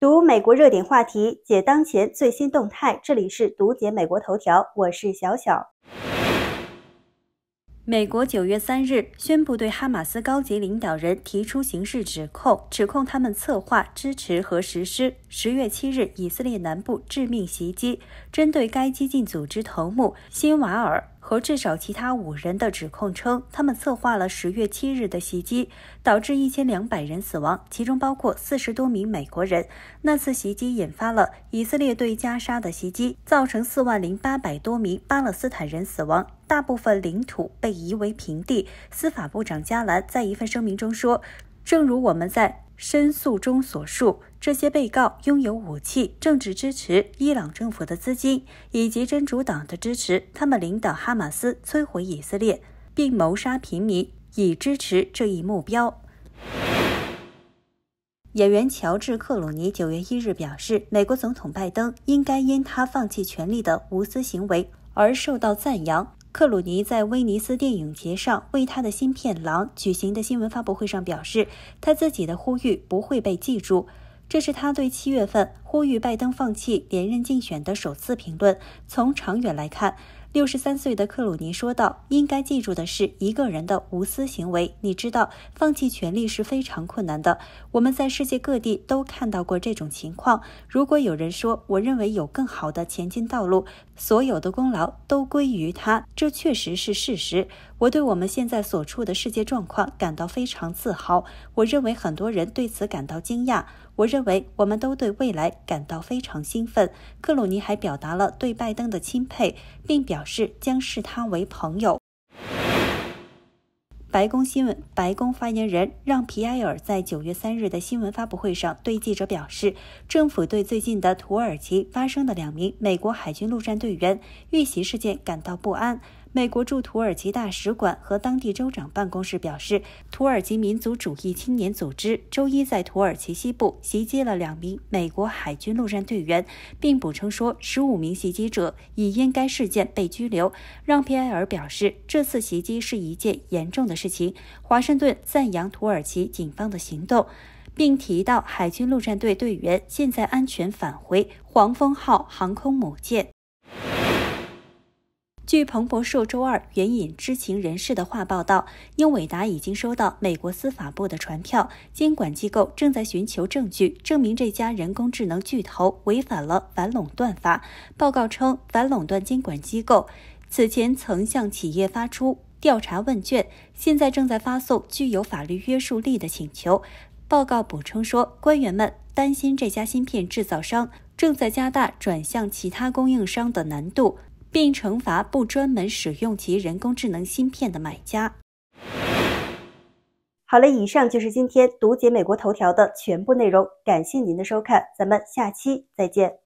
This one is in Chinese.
读美国热点话题，解当前最新动态。这里是读解美国头条，我是小小。美国九月三日宣布对哈马斯高级领导人提出刑事指控，指控他们策划、支持和实施十月七日以色列南部致命袭击，针对该激进组织头目辛瓦尔。和至少其他五人的指控称，他们策划了十月七日的袭击，导致一千两百人死亡，其中包括四十多名美国人。那次袭击引发了以色列对加沙的袭击，造成四万零八百多名巴勒斯坦人死亡，大部分领土被夷为平地。司法部长加兰在一份声明中说：“正如我们在。”申诉中所述，这些被告拥有武器、政治支持、伊朗政府的资金以及真主党的支持。他们领导哈马斯摧毁以色列，并谋杀平民，以支持这一目标。演员乔治·克鲁尼九月一日表示，美国总统拜登应该因他放弃权力的无私行为而受到赞扬。克鲁尼在威尼斯电影节上为他的新片《狼》举行的新闻发布会上表示，他自己的呼吁不会被记住。这是他对七月份。呼吁拜登放弃连任竞选的首次评论，从长远来看，六十三岁的克鲁尼说道：“应该记住的是一个人的无私行为。你知道，放弃权力是非常困难的。我们在世界各地都看到过这种情况。如果有人说我认为有更好的前进道路，所有的功劳都归于他，这确实是事实。我对我们现在所处的世界状况感到非常自豪。我认为很多人对此感到惊讶。我认为我们都对未来。”感到非常兴奋，克鲁尼还表达了对拜登的钦佩，并表示将视他为朋友。白宫新闻，白宫发言人让皮埃尔在九月三日的新闻发布会上对记者表示，政府对最近的土耳其发生的两名美国海军陆战队员遇袭事件感到不安。美国驻土耳其大使馆和当地州长办公室表示，土耳其民族主义青年组织周一在土耳其西部袭击了两名美国海军陆战队员，并补充说，十五名袭击者已因该事件被拘留。让皮埃尔表示，这次袭击是一件严重的事情。华盛顿赞扬土耳其警方的行动，并提到海军陆战队队员现在安全返回“黄蜂号”航空母舰。据彭博社周二援引知情人士的话报道，英伟达已经收到美国司法部的传票，监管机构正在寻求证据，证明这家人工智能巨头违反了反垄断法。报告称，反垄断监管机构此前曾向企业发出调查问卷，现在正在发送具有法律约束力的请求。报告补充说，官员们担心这家芯片制造商正在加大转向其他供应商的难度。并惩罚不专门使用其人工智能芯片的买家。好了，以上就是今天读解美国头条的全部内容，感谢您的收看，咱们下期再见。